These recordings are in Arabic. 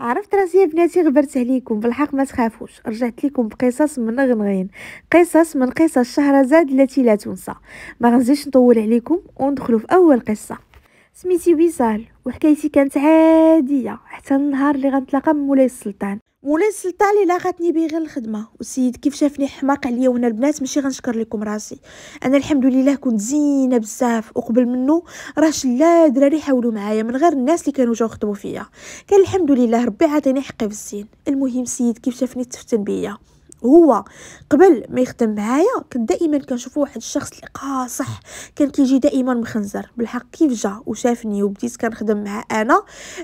عرفت راسي بناتي غبرت عليكم بالحق ما تخافوش رجعت لكم بقصص من غنغين قصص من قصص شهرزاد التي لا تنسى ما غنزيدش نطول عليكم وندخلوا في اول قصه سميتي وصال وحكايتي كانت عاديه حتى النهار اللي غنتلاقى مولاي السلطان مولاي السلطان اللي لاغتني به غير الخدمه والسيد كيف شافني حماق عليا وانا البنات ماشي غنشكر لكم راسي انا الحمد لله كنت زينه بزاف وقبل منه راه شلا دراري حاولوا معايا من غير الناس اللي كانوا جاو خطبوا فيا كان الحمد لله ربي عاطيني حقي في الزين المهم السيد كيف شافني تفتن بيا هو قبل ما يخدم معايا كنت دائما كنشوف واحد الشخص اللي قاصح كان كيجي دائما مخنزر بالحق كيف جا وشافني وبديت كنخدم معاه انا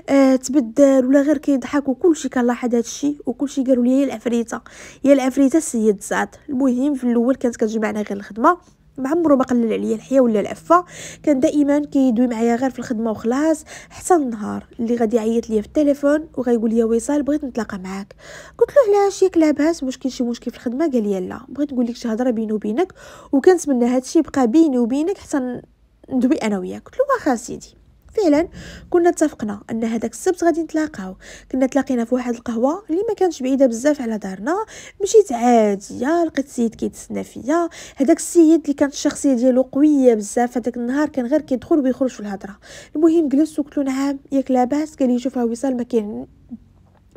آه تبدل ولا غير كيضحك وكلشي كنلاحظ هادشي وكلشي قالوا لي يا العفريته يا العفريته السيد سعد المهم في الاول كانت كتجمعنا غير الخدمه ما عمرو ما قلل عليا الحياه ولا العفه كان دائما كيدوي معايا غير في الخدمه وخلاص حتى النهار اللي غادي يعيط ليا في التليفون وغايقول لي وصال بغيت نتلاقى معاك قلت له علاش ياك لاباس واش كاين شي مشكل في الخدمه قال لي لا بغيت نقول لك شي هضره بيني وبينك وكنتمنى هادشي يبقى بيني وبينك حتى ندوي انا وياك قلت له واخا سيدي فعلا كنا اتفقنا ان هذاك السبت غادي نتلاقاو كنا تلاقينا في واحد القهوه اللي ما كانتش بعيده بزاف على دارنا مشيت عاديه لقيت السيد كيتسنى فيا هذاك السيد اللي كانت الشخصيه ديالو قويه بزاف هذاك النهار كان غير كيدخل ويخرج في الهضره المهم جلست وقلت له نعم ياك لاباس قال لي شوفها وصال ما كاين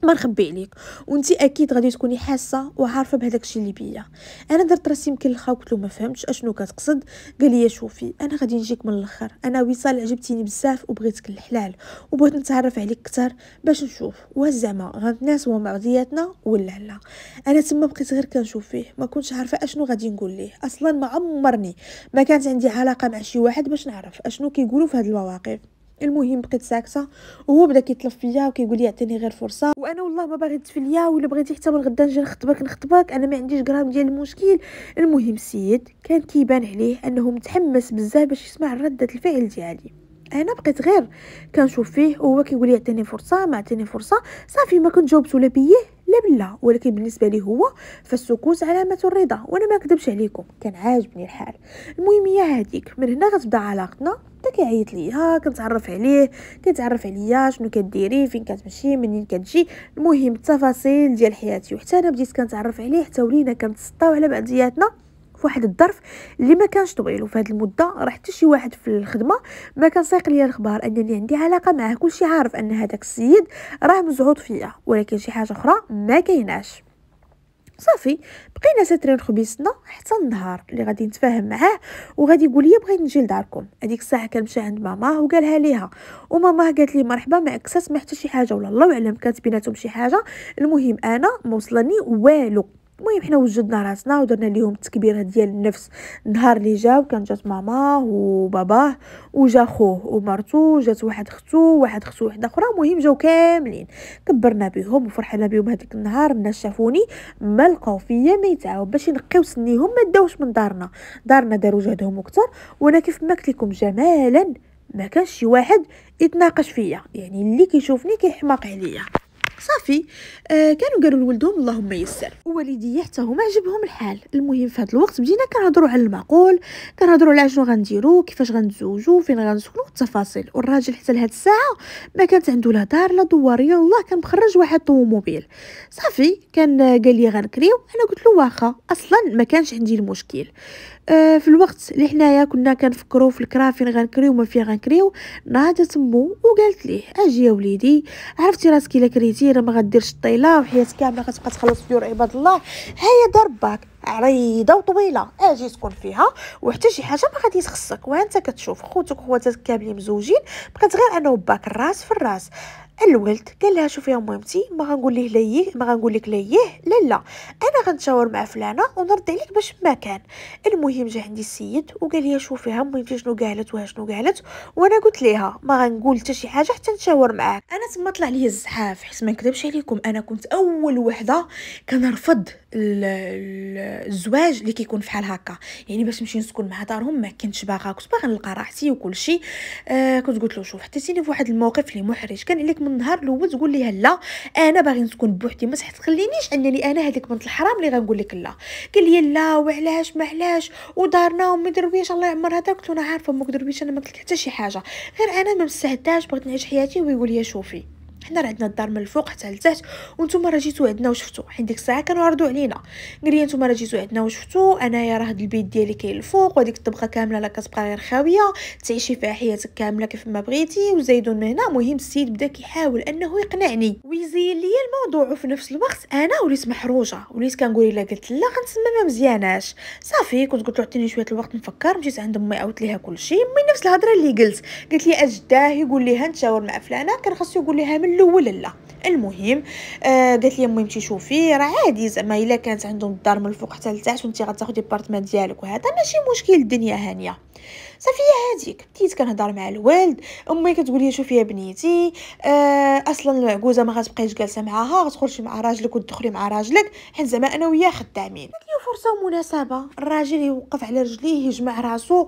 ما نخبي عليك وانت اكيد غادي تكوني حاسه وعارفه بهذاك الشيء اللي بيا انا درت راسي يمكن لخا قلت له ما فهمتش اشنو كتقصد قال لي شوفي انا غادي نجيك من الاخر انا وصال عجبتيني بزاف وبغيتك الحلال وبغيت نتعرف عليك اكثر باش نشوف واش زعما غنتناسوا مع بعضياتنا ولا لا انا تما بقيت غير كنشوف فيه ما كنتش عارفه اشنو غادي نقول ليه اصلا ما عمرني ما كانت عندي علاقه مع شي واحد باش نعرف اشنو كيقولوا في هاد المواقف المهم بقيت ساكته وهو بدا كيتلف فيا وكيقول لي عطيني غير فرصه وانا والله ما باغي تفليا ولا بغيتي حتى من غدا نجي نخطبك نخطبك انا ما عنديش غرام ديال المشكل المهم السيد كان كيبان عليه انه متحمس بزاف باش يسمع رده الفعل ديالي انا بقيت غير كنشوف فيه وهو كيقول لي عطيني فرصه ما عطيني فرصه صافي ما كنت جاوبت ولا بيه لا بالله ولكن بالنسبه لي هو فالسكوت علامه الرضا وانا ما كذبش عليكم كان عاجبني الحال المهم هي هذيك من هنا غتبدا علاقتنا بدا كيعيط ليا كنتعرف عليه كيتعرف عليا شنو كديري فين كتمشي منين كتجي المهم التفاصيل ديال حياتي وحتى انا بديت كنتعرف عليه حتى ولينا كنتسطاو على بعضياتنا في واحد الظرف اللي ما كانش طويل وفي هذه المده راه حتى شي واحد في الخدمه ما كان سايق ليا الخبار انني عندي علاقه معاه كلشي عارف ان هذاك السيد راه مزعوط فيا ولكن شي حاجه اخرى ما كايناش صافي بقينا ساترين خبيصنا حتى النهار اللي غادي نتفاهم معاه وغادي يقول لي بغيت نجي لداركم هذيك الساعه كان مشى عند ماما وقالها ليها وماما قالت لي مرحبا ما عكست ما حتى شي حاجه ولا الله اعلم كانت بيناتهم شي حاجه المهم انا ما وصلني والو المهم حنا وجدنا راسنا ودرنا ليهم التكبيره ديال النفس النهار اللي جاو كان جات ماما وباباه وجا خوه ومرتو جات واحد ختو واحد ختو واحده اخرى المهم جاو كاملين كبرنا بهم وفرحنا بهم هذيك النهار الناس شافوني ما لقاو فيا ما يتعاو باش ينقيو سنيهم ما داوش من دارنا دارنا داروا جهدهم اكثر وانا كيف ما قلت لكم جمالا ما كانش شي واحد يتناقش فيا يعني اللي كيشوفني كيحماق عليا صافي آه كانوا قالوا لولدهم اللهم يسر والدي حتى هما عجبهم الحال المهم في هذا الوقت بدينا كنهضروا على المعقول كنهضروا على شنو غنديروا كيفاش غنتزوجوا فين غنسكنوا التفاصيل والراجل حتى لهاد الساعه ما كانت عنده لا دار لا دواريه والله كان مخرج واحد الطوموبيل صافي كان آه، قال لي غنكريو انا قلت له واخا اصلا ما كانش عندي المشكل آه، في الوقت اللي حنايا كنا كنفكروا في الكرا فين غنكريو وما فين غنكريو ناضت مو وقالت ليه اجي يا وليدي عرفتي راسك الا كريتي راه ما غديرش الطيله وحياتك كامله غتبقى تخلص ديور عباد الله هيا دار باك عريضه وطويله اجي تكون فيها وحتى شي حاجه ما غادي تخصك وانت كتشوف خوتك وخواتك كاملين مزوجين بقات غير انا وباك الراس في الراس الولد قال لها شوفي يا مامتي ما غنقول ليه لا ليه ما غنقول لك لا ليه لا لا انا غنتشاور مع فلانه ونرد عليك باش ما كان المهم جا عندي السيد وقال لي شوفيها امي مامتي شنو قالت وها شنو قالت وانا قلت ليها ما غنقول حتى شي حاجه حتى نتشاور معاك انا تما طلع لي الزحاف حيت ما نكذبش عليكم انا كنت اول وحده كنرفض الزواج اللي كيكون فحال هكا يعني باش نمشي نسكن مع دارهم ما كنتش باغا كنت باغا نلقى راحتي وكلشي آه كنت قلت له شوف حطيتيني في واحد الموقف اللي محرج كان عليك من النهار الاول تقول ليها لا انا باغي نسكن بوحدي ما تخلينيش انني انا هذيك بنت الحرام اللي غنقول لك لا قال لي لا وعلاش ما علاش ودارنا ومي درويش الله يعمرها داك انا عارفه امك درويش انا ما قلت حتى شي حاجه غير انا ما مستعداش بغيت نعيش حياتي ويقول لي شوفي حنا راه عندنا الدار من الفوق حتى لتحت وانتم راه جيتو عندنا وشفتو حيت ديك الساعه كانوا عرضوا علينا قال لي انتم راه جيتو عندنا وشفتو انايا راه هاد البيت ديالي كاين الفوق وهاديك الطبقه كامله لا كتبقى غير خاويه تعيشي فيها حياتك كامله كيف ما بغيتي وزايدون من هنا مهم السيد بدا كيحاول انه يقنعني ويزين ليا الموضوع وفي نفس الوقت انا وليت محروجه وليت كنقول الا قلت لا غنتسمى ما مزياناش صافي كنت قلت له عطيني شويه الوقت نفكر مشيت عند امي عاودت ليها كلشي امي نفس الهضره اللي قلت قلت لي اجداه يقول ليها نتشاور مع فلانه كان خاصو يقول ليها من الاول لا المهم آه قالت لي امي مشي شوفي راه عادي زعما الا كانت عندهم الدار من الفوق حتى لتحت وانت غتاخدي بارتمان ديالك وهذا ماشي مشكل الدنيا هانيه صافي هاديك بديت كنهضر مع الوالد امي كتقول لي شوفي يا بنيتي آه اصلا العجوزه ما غتبقايش جالسه معاها غتخرجي مع راجلك وتدخلي مع راجلك حيت زعما انا وياه خدامين هي فرصه ومناسبه الراجل يوقف على رجليه يجمع راسو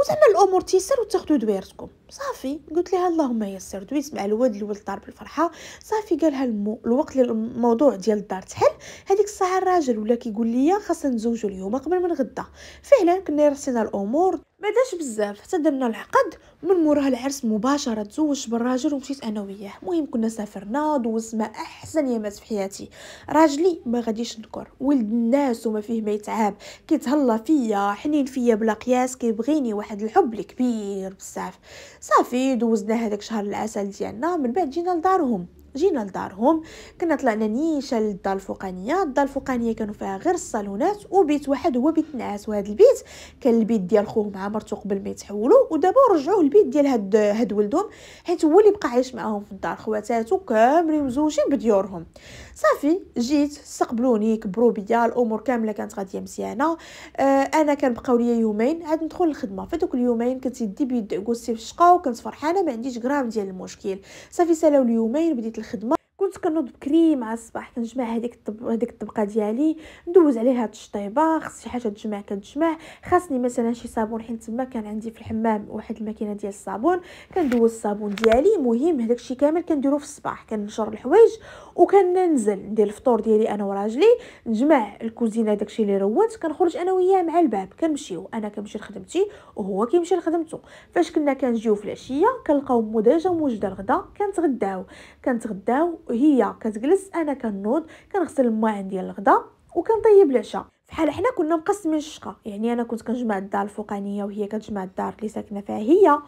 وزعما الامور تيسر وتاخذوا دويرتكم صافي قلت لها اللهم يسر دويت مع الواد الولد طار بالفرحه صافي قالها المو الوقت الموضوع ديال الدار تحل هذيك الساعه الراجل ولا كيقول لي خاصنا نزوجوا اليوم قبل من غدا فعلا كنا رسينا الامور ما داش بزاف حتى درنا العقد من موراها العرس مباشره تزوجت بالراجل ومشيت انا وياه المهم كنا سافرنا ما احسن يامات في حياتي راجلي ما غاديش نكر ولد الناس وما فيه ما يتعاب كيتهلا فيا حنين فيا بلا قياس كيبغيني واحد الحب الكبير بزاف صافي دوزنا هذاك شهر العسل ديالنا من بعد جينا لدارهم جينا لدارهم كنا طلعنا نيشة للدار الفوقانيه الدار الفوقانيه كانوا فيها غير الصالونات وبيت واحد هو بيت نعاس وهذا البيت كان البيت ديال خوه مع مرته قبل ما يتحولوا ودابا رجعوه البيت ديال هاد هاد ولدهم حيت هو اللي بقى عايش معاهم في الدار خواتاتو كاملين مزوجين بديورهم صافي جيت استقبلوني كبروا بيا الامور كامله كانت غاديه مزيانه آه انا كنبقاو ليا يومين عاد ندخل للخدمه في دوك اليومين كنت يدي بيد كوسي في الشقه وكنت فرحانه ما عنديش غرام ديال المشكل صافي سالاو اليومين بديت الخدمه كنت كنوض بكري مع الصباح كنجمع هذيك الطب هذيك الطبقه ديالي ندوز عليها الشطيبه خص شي حاجه تجمع كتجمع خاصني مثلا شي صابون حيت تما كان عندي في الحمام واحد الماكينه ديال الصابون كندوز الصابون ديالي مهم هذاك الشيء كامل كنديرو في الصباح كنشر الحوايج وكننزل ندير الفطور ديالي انا وراجلي نجمع الكوزينه داك الشيء اللي روت كنخرج انا وياه مع الباب كنمشيو انا كنمشي لخدمتي وهو كيمشي لخدمته فاش كنا كنجيو في العشيه كنلقاو ديجا موجده الغدا كنتغداو كنتغداو هي كتجلس انا كنوض كنغسل المواعن ديال الغدا وكنطيب العشاء فحال حنا كنا مقسمين الشقه يعني انا كنت كنجمع الدار الفوقانيه وهي كتجمع الدار اللي ساكنه فيها هي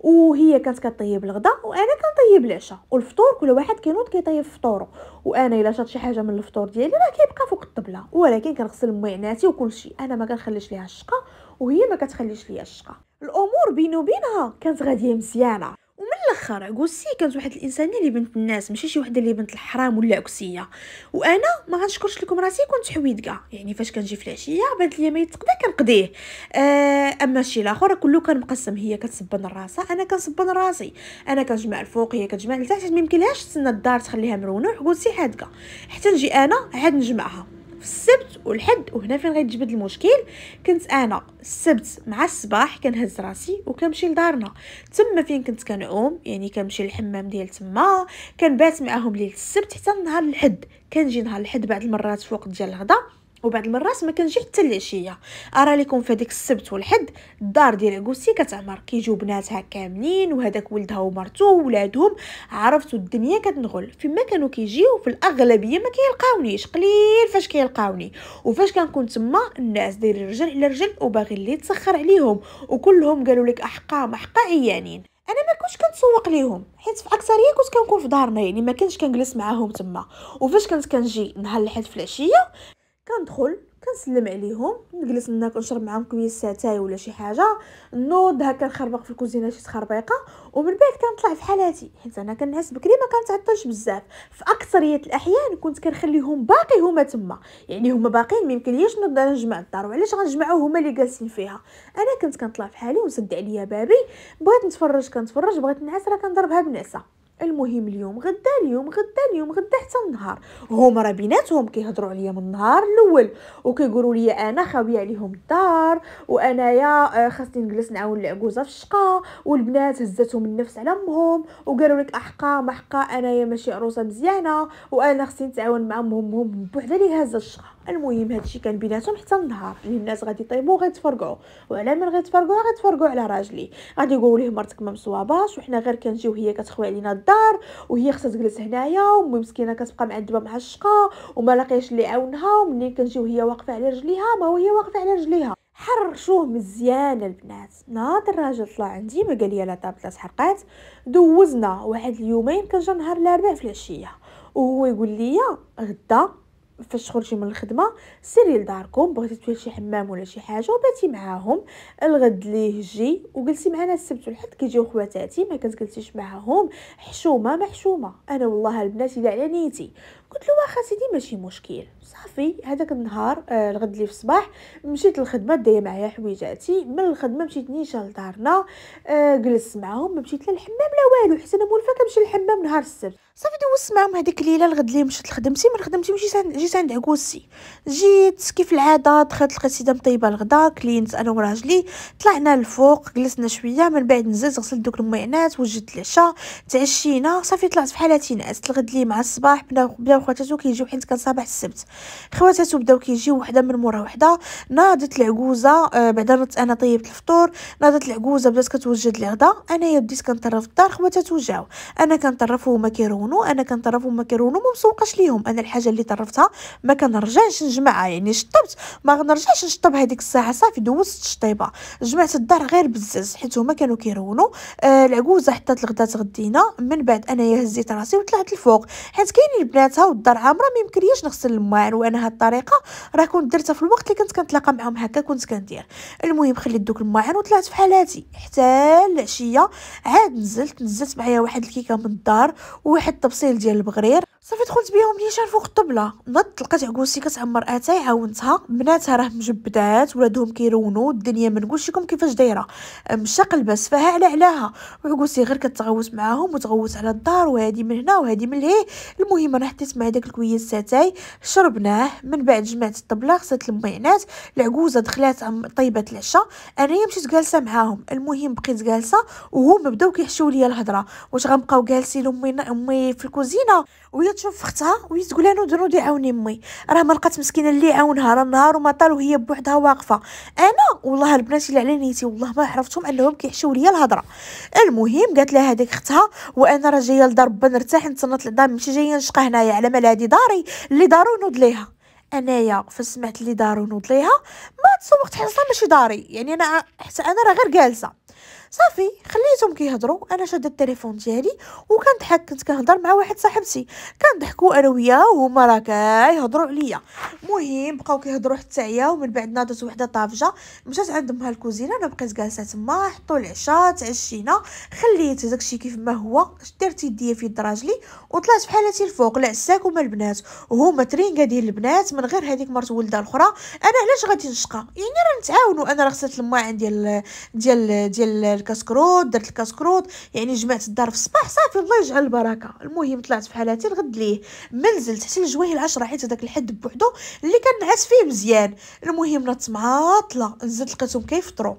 وهي كانت كطيب الغداء وانا كنطيب العشاء والفطور كل واحد كينوض كيطيب فطوره وانا الا شات شي حاجه من الفطور ديالي راه كيبقى فوق الطبله ولكن كنغسل وكل شيء انا ما كنخليش ليها الشقه وهي ما كتخليش ليا الشقه الامور بيني وبينها كانت غاديه مزيانه الاخر عكوسي كانت واحد الانسانه اللي بنت الناس ماشي شي وحده اللي بنت الحرام ولا عكسيه وانا ما غنشكرش لكم راسي كنت حويدقه يعني فاش كنجي في العشيه بانت ليا ما يتقدا كنقضيه آه، اما شي الاخر كله كان مقسم هي كتصبن راسها انا كنصبن راسي انا كنجمع الفوق هي كتجمع لتحت ما يمكنلهاش تسنى الدار تخليها مرونه وحكوسي حادقه حتى نجي انا عاد نجمعها السبت والحد وهنا فين غيتجبد المشكل كنت انا السبت مع الصباح كنهز راسي وكنمشي لدارنا تما فين كنت كنعوم يعني كنمشي للحمام ديال تما كنبات معاهم ليله السبت حتى نهار الحد كنجي نهار الحد بعد المرات فوق ديال الغدا وبعد المرات ما كنجي حتى العشيه ارى لكم في هذيك السبت والحد الدار ديال غوسي كتعمر كيجيو بناتها كاملين وهذاك ولدها ومرته وولادهم عرفتوا الدنيا كتنغل فيما كانوا كيجيو في الاغلبيه ما كيلقاونيش قليل فاش كيلقاوني وفاش كنكون تما الناس دايرين رجل على رجل وباغي اللي تسخر عليهم وكلهم قالوا لك احقا محقا عيانين انا ما كنتش كنتسوق ليهم حيت في اكثريه كنت كنكون في دارنا يعني ما كنتش كنجلس معاهم تما وفاش كنت كنجي نهار الحد في العشيه كندخل كنسلم عليهم نجلس ناكل نشرب معاهم كويس تاي ولا شي حاجه نوض هكا نخربق في الكوزينه شي تخربيقه ومن بعد كنطلع في حالاتي حيت انا كنعس بكري ما كنتعطلش بزاف في اكثريه الاحيان كنت كنخليهم باقي هما تما يعني هما باقيين ميمكنليش نوض انا نجمع الدار وعلاش غنجمعو هما اللي جالسين فيها انا كنت كنطلع في حالي ونسد عليا بابي بغيت نتفرج كنتفرج بغيت نعس راه كنضربها بنعسه المهم اليوم غدا اليوم غدا اليوم غدا حتى النهار هما راه بيناتهم كيهضروا عليا من النهار الاول وكيقولوا لي انا خاويه عليهم الدار وانايا آه، خاصني نجلس نعاون العجوزه في الشقه والبنات هزتهم النفس على امهم وقالوا لك احقا ما حقا انايا ماشي عروسه مزيانه وانا خاصني نتعاون مع امهم بوحدها اللي هازه الشقه المهم هادشي كان بيناتهم حتى النهار يعني الناس غادي يطيبوا غيتفرقعوا وعلى من غيتفرقعوا غيتفرقعوا على راجلي غادي يقولوا ليه مرتك ما مصواباش وحنا غير كنجيو هي كتخوي علينا الدار وهي خصها تجلس هنايا ومي مسكينه كتبقى معذبه معشقه وما لاقيش اللي يعاونها ومنين كنجيو هي واقفه على رجليها ما وهي واقفه على رجليها حرشوه مزيان البنات ناض الراجل طلع عندي ما قال لي لا طابله حرقات دوزنا واحد اليومين كان جا نهار الاربع في العشيه وهو يقول لي غدا فاش تخرجي من الخدمه سيري لداركم بغيتي تولي شي حمام ولا شي حاجه وباتي معاهم الغد ليه جي وجلسي معنا السبت والحد كيجيو خواتاتي ما كتجلسيش معاهم حشومه محشومه انا والله البنات الا على نيتي قلت له واخا سيدي ماشي مشكل صافي هذاك النهار آه الغد اللي في الصباح مشيت للخدمه دايه معايا حويجاتي من الخدمه مشيت نيشان لدارنا آه جلست معاهم ما مشيت لا للحمام لا والو حتى انا مولفه كنمشي للحمام نهار السبت صافي دوزت معاهم هذيك الليله الغد اللي مشيت لخدمتي من خدمتي مشيت عند جيت عند عكوسي جيت كيف العاده دخلت لقيت سيده مطيبه الغدا كلينت انا وراجلي طلعنا للفوق جلسنا شويه من بعد نزلت غسلت دوك المعينات وجدت العشاء تعشينا صافي طلعت في حالتي نعست الغد اللي مع الصباح بلا خواتها وخواتاتو كيجيو حيت كان صباح السبت خواتاتو بداو كيجيو وحده من مورا وحده ناضت العجوزه آه بعدا نضت انا طيبت الفطور ناضت العجوزه بدات كتوجد الغدا انايا بديت كنطرف الدار خواتاتو جاو انا كنطرف وهما كيرونو انا كنطرف وهما كيرونو ما مسوقاش ليهم انا الحاجه اللي طرفتها ما كنرجعش نجمعها يعني شطبت ما غنرجعش نشطب هذيك الساعه صافي دوزت الشطيبه جمعت الدار غير بزز حيت هما كانوا كيرونو آه العجوزه حطات الغدا تغدينا من بعد انايا هزيت راسي وطلعت الفوق حيت كاينين بناتها او والدار عامره ما يمكنليش نغسل الماعن وانا هاد الطريقه راه كنت درتها في الوقت اللي كنت كنتلاقى معهم هكا كنت كندير المهم خليت دوك الماعن وطلعت في حالاتي حتى العشيه عاد نزلت نزلت معايا واحد الكيكه من الدار وواحد الطبسيل ديال البغرير صافي دخلت بيهم منين فوق الطبله نضت لقات عقوسي كتعمر اتاي عاونتها بناتها راه مجبدات ولادهم كيرونو الدنيا ما نقولش لكم كيفاش دايره مشى قلباس فها على علاها وعقوسي غير كتغوت معاهم وتغوت على الدار وهادي من هنا وهادي من لهيه المهم انا حطيت مع داك الكويس اتاي شربناه من بعد جمعت الطبله غسلت المعينات العقوزه دخلات طيبات العشاء انايا مشيت جالسه معاهم المهم بقيت جالسه وهما بداو كيحشوا ليا الهضره واش غنبقاو جالسين امي امي في الكوزينه كتشوف اختها وهي تقول انا درودي عاوني امي راه ما لقات مسكينه اللي عاونها راه النهار وما طال وهي بوحدها واقفه انا والله البنات اللي على نيتي والله ما عرفتهم انهم كيحشوا ليا الهضره المهم قالت لها هذيك اختها وانا راه جايه لدار با نرتاح نتسنط العظام ماشي جايه نشقى هنايا على مال هادي داري اللي دارو نوض ليها انايا فسمعت اللي دارو نوض ليها ما تصوبت حصه ماشي داري يعني انا حتى انا راه غير جالسه صافي خليتهم كيهضروا انا شاده التليفون ديالي وكنضحك كنت كنهضر مع واحد صاحبتي كنضحكوا انا وياه وهما راه كيهضروا عليا المهم بقاو كيهضروا حتى عيا ومن بعد ناضت وحده طافجه مشات عند امها الكوزينه انا بقيت جالسه تما حطوا العشاء تعشينا خليت داكشي كيف ما هو درت يديا في يد راجلي وطلعت بحالتي الفوق لعساك وما البنات وهما ترينكا ديال البنات من غير هذيك مرت ولدها الاخرى انا علاش غادي نشقى يعني راه نتعاونوا انا راه عندي الماعن ديال ديال ديال الكاسكروت درت الكاسكروت يعني جمعت الدار في الصباح صافي الله يجعل البركه المهم طلعت في حالاتي الغد ليه منزل تحت الجوايه العشرة حيت هذاك الحد بوحدو اللي كنعس فيه مزيان المهم نط معاطله نزلت لقيتهم كيفطروا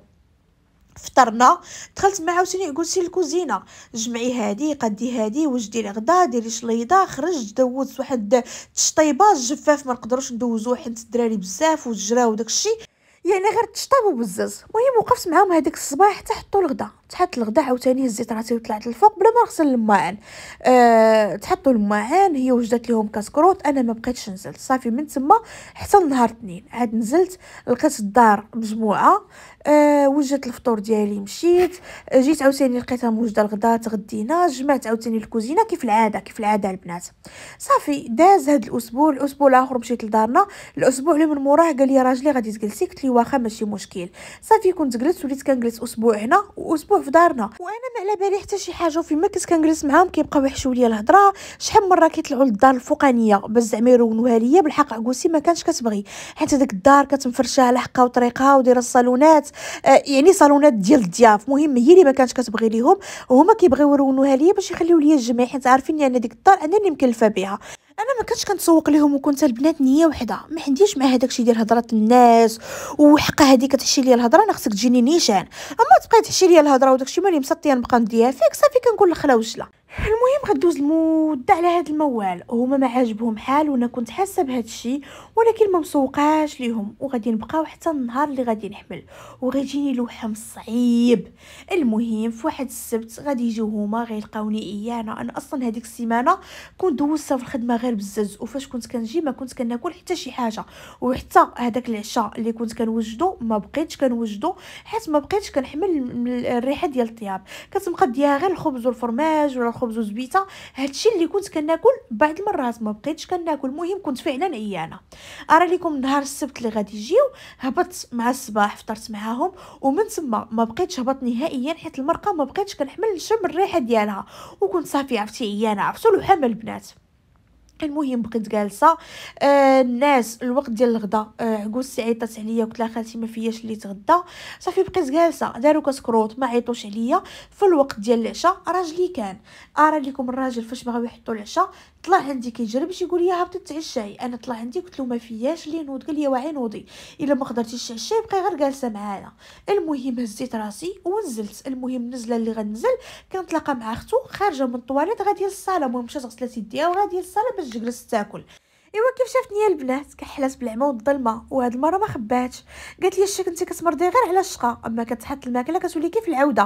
فطرنا دخلت مع عاوتاني قلت الكوزينه جمعي هادي قدي هادي واش ديري غدا ديري شليضه خرج دوزت واحد التشطيبه الجفاف ما نقدروش ندوزوه حيت الدراري بزاف وجراو داكشي يعني غير تشطابو بزز المهم وقفت معاهم هذيك الصباح حتى حطوا الغدا تحط الغدا عاوتاني هزيت راسي وطلعت للفوق بلا ما نغسل الماعن أه تحطوا الماعن هي وجدت لهم كاسكروت انا ما بقيتش نزلت صافي من تما حتى نهار اثنين عاد نزلت لقيت الدار مجموعه أه وجدت الفطور ديالي مشيت آه، جيت عاوتاني لقيتها موجده الغدا تغدينا جمعت عاوتاني الكوزينه كيف العاده كيف العاده البنات صافي داز هاد الاسبوع الاسبوع الاخر مشيت لدارنا الاسبوع اللي من موراه قال لي راجلي غادي تجلسي قلت لي واخا ماشي مشكل صافي كنت جلست وليت كنجلس اسبوع هنا واسبوع في دارنا وانا ما على بالي حتى شي حاجه فيما كنت كنجلس معاهم كيبقاو يحشوا ليا الهضره شحال مره كيطلعوا للدار الفوقانيه باش زعما يرونوها ليا بالحق عكوسي ما كانش كتبغي حيت داك الدار كتمفرشه على حقها وطريقها ودايره الصالونات آه يعني صالونات ديال الضياف مهم هي اللي ما كانتش كتبغي ليهم وهما كيبغيو يرونوها ليا باش يخليو ليا الجمعيه حيت عارفين ان ديك الدار انا اللي مكلفه بها انا ما كنتش كنتسوق لهم وكنت البنات نيه وحده ما عنديش مع هذاك الشيء ديال هضره الناس وحقه هذه كتحشي لي الهضره انا خصك تجيني نيشان اما تبقاي تحشي لي الهضره وداك الشيء مالي مسطيه نبقى نديها فيك صافي كنقول لخلا وجله المهم غدوز المده على هاد الموال هما ما عاجبهم حال وانا كنت حاسه بهذا الشيء ولكن ما مسوقاش ليهم وغادي نبقاو حتى النهار اللي غادي نحمل وغيجيني لوحم صعيب المهم في واحد السبت غادي يجيو هما غيلقاوني ايانا انا, اصلا هذيك السيمانه كنت دوزتها في الخدمه غير بزز وفاش كنت كنجي ما كنت كناكل حتى شي حاجه وحتى هذاك العشاء اللي كنت كنوجدو ما بقيتش كنوجدو حيت ما بقيتش كنحمل الريحه ديال الطياب كتبقى مقديها غير الخبز والفرماج ولا الخبز خبز وزبيته هادشي اللي كنت كناكل بعض المرات ما بقيتش كناكل المهم كنت فعلا عيانه ارى لكم نهار السبت اللي غادي يجيو هبطت مع الصباح فطرت معاهم ومن تما ما بقيتش هبط نهائيا حيت المرقه ما بقيتش كنحمل شم الريحه ديالها وكنت صافي عرفتي عيانه عرفتوا لوحه البنات المهم بقيت جالسه آه الناس الوقت ديال الغدا آه عقوس عيطات عليا قلت لها خالتي ما فياش اللي تغدا صافي بقيت جالسه داروا كسكروت ما عيطوش عليا في الوقت ديال العشاء راجلي كان ارى لكم الراجل فاش بغاو يحطوا العشاء طلع عندي كيجرب باش يقول لي هبطي تاع انا طلع عندي قلت له ما فياش لي نوض قال لي واعي نوضي الا ما قدرتيش تعشاي بقي غير جالسه معانا المهم هزيت راسي ونزلت المهم نزله اللي غنزل كنتلاقى مع اختو خارجه من الطواليت غادي للصاله المهم مشات غسلت يديها وغادي للصاله باش تجلس تاكل ايوا كيف شافتني البنات كحلات بالعمى والظلمه وهاد المره ما خباتش قالت لي الشك انت كتمرضي غير على الشقه اما كتحط الماكله كتولي كيف العوده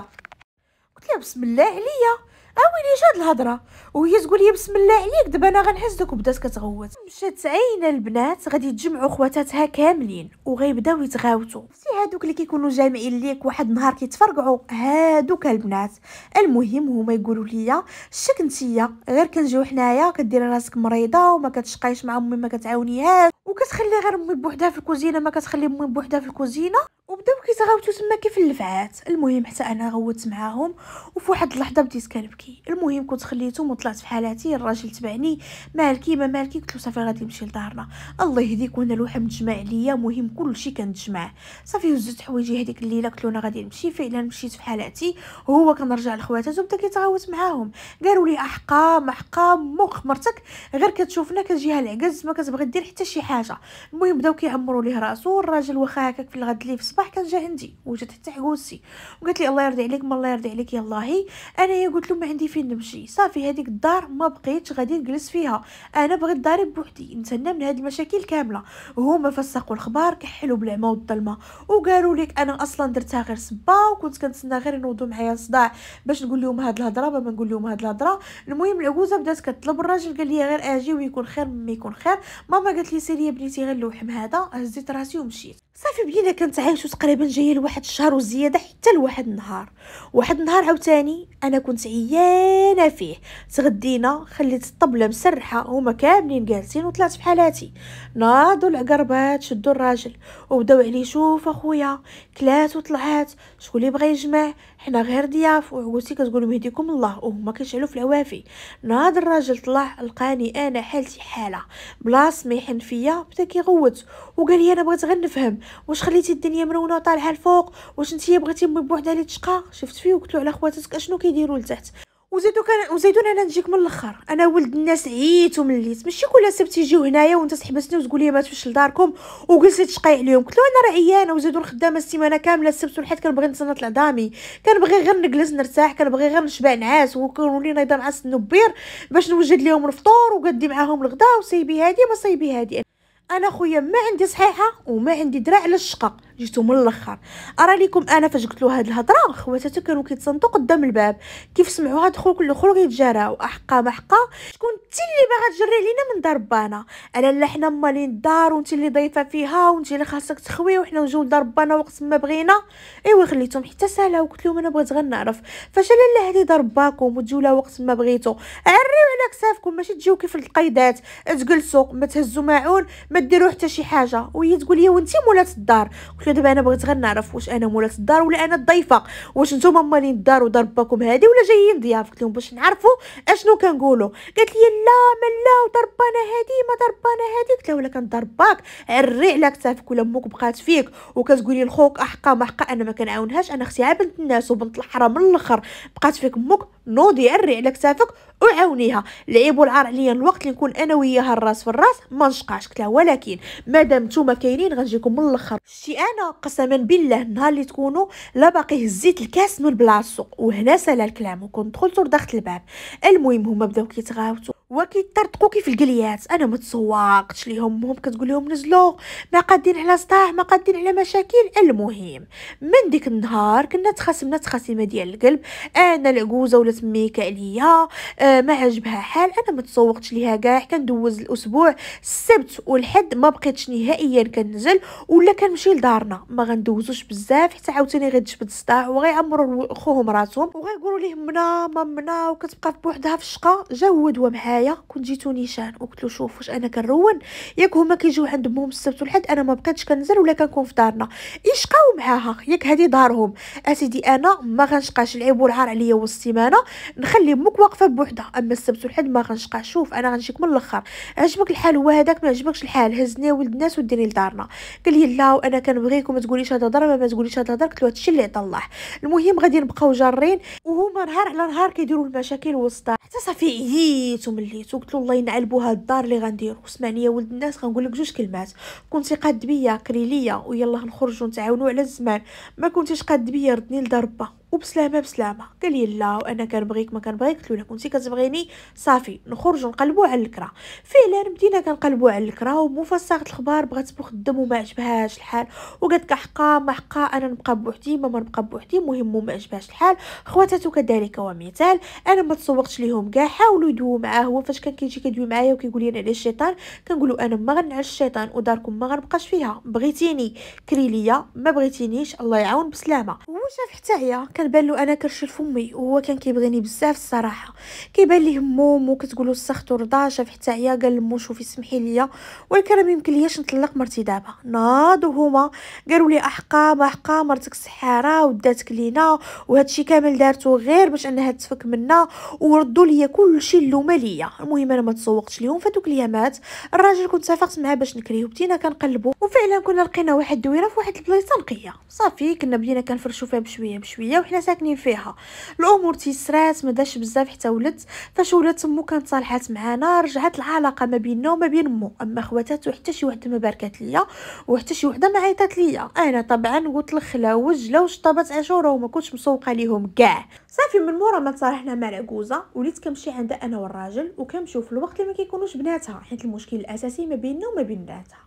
قلت لها بسم الله عليا اويلي آه، جات الهضره وهي تقول لي بسم الله عليك دابا انا غنحس دوك وبدات كتغوت مشات عين البنات غادي يتجمعوا خواتاتها كاملين وغيبداو يتغاوتوا سي هادوك اللي كيكونوا جامعين ليك واحد النهار كيتفرقعوا هادوك البنات المهم هما يقولوا لي شك نتيا غير كنجيو حنايا كديري راسك مريضه وما كتشقايش مع امي ما كتعاونيهاش وكتخلي غير امي بوحدها في الكوزينه ما كتخلي امي بوحدها في الكوزينه وبداو كيتغاوتوا تما كيف اللفعات المهم حتى انا غوت معاهم وفي واحد اللحظه بديت كنبكي مالكي المهم كنت خليتهم وطلعت في حالاتي الراجل تبعني مالكي ما مالكي قلت له صافي غادي نمشي لدارنا الله يهديك وانا لوحه متجمع عليا المهم كلشي كنتجمع صافي هزت حوايجي هذيك الليله قلت له انا غادي نمشي فعلا مشيت في حالاتي وهو كنرجع لخواتاته بدا كيتغاوت معاهم قالوا لي احقام احقام مخ مرتك غير كتشوفنا كتجيها العكز ما كتبغي دير حتى شي حاجه المهم بداو كيعمروا ليه راسو الراجل واخا هكاك في الغد لي في الصباح كان جا عندي وجات حتى حكوسي وقالت لي الله يرضي عليك ما الله يرضي عليك يلاه انايا قلت له ما عندي فين نمشي صافي هذيك الدار ما بقيتش غادي نجلس فيها انا بغيت داري بوحدي نتسنى من هاد المشاكل كامله هما فسقوا الخبار كحلوا بالعمى والظلمه وقالوا لك انا اصلا درتها غير صبا وكنت كنتسنى غير ينوضوا معايا الصداع باش نقول لهم هاد الهضره بابا نقول لهم هاد الهضره المهم العجوزه بدات كطلب الراجل قال لي غير اجي ويكون خير مما يكون خير ماما قالت لي سيري يا بنتي غير اللوحم هذا هزيت راسي ومشيت صافي بينا كانت عايشه تقريبا جايه لواحد الشهر وزياده حتى لواحد النهار واحد النهار عاوتاني انا كنت عيانه فيه تغدينا خليت الطبله مسرحه هما كاملين جالسين وطلعت حالاتي ناضوا العقربات شدوا الراجل وبداو عليه شوف اخويا كلات وطلعات شكون اللي بغى يجمع حنا غير ضياف وعروسي كتقولوا يهديكم الله وهما كيشعلوا في العوافي نهار الراجل طلع لقاني انا حالتي حاله بلاص ما يحن فيا بدا كيغوت وقال لي انا بغيت غير نفهم واش خليتي الدنيا مرونه وطالعه الفوق واش انت بغيتي امي بوحدها اللي تشقى شفت فيه وقلت له على خواتاتك اشنو كيديروا لتحت وزيدو كان وزيدون انا نجيك من الاخر انا ولد الناس عييت ومليت ماشي كل سبت يجيو هنايا وانت تحبسني وتقول لي ما تمشي لداركم وجلست تشقي عليهم قلت له انا راه عيانه وزيدون خدامه السيمانه كامله السبت والحيت كنبغي نتسنط لعظامي كنبغي غير نجلس نرتاح كنبغي غير نشبع نعاس وكنولي نايضه نعس نبير باش نوجد لهم الفطور وقدي معاهم الغداء وصيبي هادي ما صيبي هادي انا خويا ما عندي صحيحه وما عندي دراع للشقه جيتو من الاخر ارى لكم انا فاش قلت له هاد الهضره خواتاتو كانوا كيتصنتو قدام الباب كيف سمعوها دخلوا كل الاخر كيتجراو احقا ما حقا شكون انت اللي باغا تجري علينا من دار بانا انا لا حنا مالين الدار وانت اللي ضيفه فيها وانت اللي خاصك تخوي وحنا نجيو لدار بانا وقت ما بغينا ايوا خليتهم حتى سالا وقلت لهم انا بغيت غير نعرف فاش لا هادي دار باكم وتجيو لها وقت ما بغيتو عريو على كسافكم ماشي تجيو كيف القيدات تجلسوا ما تهزوا معون ما ديرو حتى شي حاجه وهي تقول لي وانت مولات الدار قلت لها دابا انا بغيت غير نعرف واش انا مولات الدار ولا انا الضيفه واش نتوما مالين الدار ودار باكم هادي ولا جايين ضياف قلت لهم باش نعرفوا اشنو كنقولوا قالت لي لا ما لا وضربانا هادي ما ضربانا هادي قلت لها ولا كنضرباك عري على كتافك ولا امك بقات فيك وكتقولي لخوك احقا ما حقا انا ما كنعاونهاش انا اختي بنت الناس وبنت الحرام من الاخر بقات فيك امك نوضي عري على كتافك وعاونيها العيب والعار عليا الوقت اللي نكون انا وياها الراس في الراس ما نشقعش قلت لها ولكن مادام نتوما كاينين غنجيكم من الاخر شتي انا قسما بالله النهار اللي تكونوا لا باقي هزيت الكاس من بلاصتو وهنا سال الكلام وكنت دخلت ودخلت الباب المهم هما بداو كيتغاوتوا وكيطرطقوا كيف القليات انا ما تسوقتش ليهم مهم كتقول لهم نزلوا ما قادين على صداع ما قادين على مشاكل المهم من ديك النهار كنا تخاصمنا تخاصمه ديال القلب انا العجوزه ولا ولات ميكا عليا آه ما عجبها حال انا ما تسوقتش ليها كاع كندوز الاسبوع السبت والحد ما بقيتش نهائيا كنزل ولا كنمشي لدارنا ما غندوزوش بزاف حتى عاوتاني غتجبد الصداع وغيعمروا خوهم راسهم وغيقولوا ليه منا منا وكتبقى بوحدها في الشقه جا هو دوا معايا كنت جيتو نيشان وقلت له شوف واش انا كنرون ياك هما كيجيو عند امهم السبت والحد انا ما بقيتش كنزل ولا كنكون في دارنا يشقاو معاها ياك هذه دارهم اسيدي انا ما غنشقاش العيب والعار عليا والسيمانه نخلي امك واقفه بوحدها اما السبت والحد ما غنشقع شوف انا غنجيك من الاخر عجبك الحال هو هذاك ما عجبكش الحال هزني ولد الناس وديني لدارنا قال لي لا وانا كنبغيك وما تقوليش هاد الهضره ما تقوليش هاد الهضره قلت له هادشي اللي عطا الله المهم غادي نبقاو جارين وهما نهار على نهار كيديروا المشاكل وسط حتى صافي عييت ومليت وقلت له الله ينعلبوا هاد الدار اللي غنديرو سمعني يا ولد الناس غنقول لك جوج كلمات كنتي قاد بيا كري ليا ويلا نخرجوا نتعاونوا على الزمان ما كنتيش قاد بيا ردني لدار با وبسلامه بسلامه قال لي لا وانا كنبغيك ما كنبغيك قلت له كنتي كتبغيني صافي نخرج نقلبوا على الكره فعلا بدينا كنقلبوا على الكره ومفسقه الخبار بغات تخدم وما عجبهاش الحال وقالت حقا ما حقا انا نبقى بوحدي ما نبقى بوحدي مهم وما عجبهاش الحال خواتاتو كذلك ومثال انا ما تسوقتش ليهم كاع حاولوا يدويو معاه هو فاش كان كيجي كيدوي معايا وكيقول لي انا على الشيطان كنقول انا ما غنعش الشيطان وداركم ما غنبقاش فيها بغيتيني كري ليا ما بغيتينيش الله يعاون بسلامه وشاف شاف حتى هي كنبان له انا كرشل فمي وهو كان كيبغيني بزاف الصراحه كيبان ليه موم وكتقول له ورضا شاف حتى عيا قال لمو شوفي سمحي ليا ولكن ما يمكن لياش نطلق مرتي دابا ناضوا هما قالوا لي احقام احقام مرتك السحاره وداتك لينا وهادشي كامل دارتو غير باش انها تفك منا وردوا ليا كلشي اللومه ليا المهم انا ما تسوقتش ليهم فدوك اليامات الراجل كنت صافقت معاه باش نكريو بدينا كنقلبو وفعلا كنا لقينا واحد الدويره في واحد البلايصه نقيه صافي كنا بدينا كنفرشوا فيها بشويه بشويه وحنا ساكنين فيها الامور تيسرات ما داش بزاف حتى ولدت فاش ولات امو كانت صالحات معانا رجعت العلاقه ما بيننا وما بين امو اما خواتاتو حتى شي وحده ما باركات ليا وحتى شي وحده ما عيطات ليا انا طبعا قلت لخلا وجله وشطبت عاشوره وما كنتش مسوقه ليهم كاع صافي من مورا ما تصالحنا مع العكوزه وليت كنمشي عندها انا والراجل وكنمشيو في الوقت اللي ما كيكونوش بناتها حيت المشكل الاساسي ما بيننا وما بين بناتها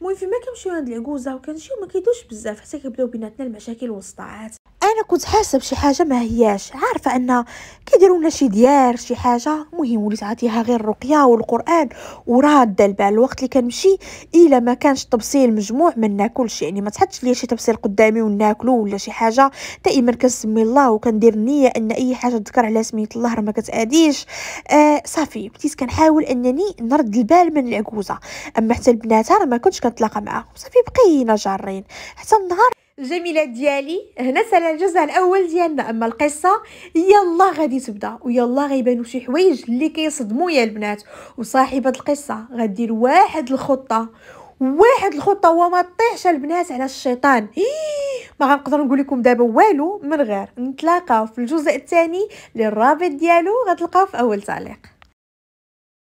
المهم فيما كنمشيو عند العكوزه وكنمشيو ما كيدوش بزاف حتى كيبداو بيناتنا المشاكل والصداعات انا كنت حاسه بشي حاجه ما هياش عارفه ان كيديروا لنا شي ديار شي حاجه المهم وليت عاطيها غير الرقيه والقران وراد البال الوقت اللي كنمشي الا ما كانش تبصيل مجموع ما ناكلش يعني ما تحطش ليا شي تبصيل قدامي وناكلو ولا شي حاجه دائما كنسمي الله وكندير النيه ان اي حاجه تذكر على سميه الله راه ما كتاديش آه صافي بديت كنحاول انني نرد البال من العكوزه اما حتى البنات راه ما كنتش كنتلاقى معاهم صافي بقينا جارين حتى النهار جميله ديالي هنا سال الجزء الاول ديالنا اما القصه يلا غادي تبدا ويلا غيبانو شي حوايج اللي كيصدموا يا البنات وصاحبه القصه غدير واحد الخطه واحد الخطه وما طيحش البنات على الشيطان إيه، ما غنقدر نقول لكم دابا والو من غير نتلاقاو في الجزء الثاني للرابط الرابط ديالو غتلقاو في اول تعليق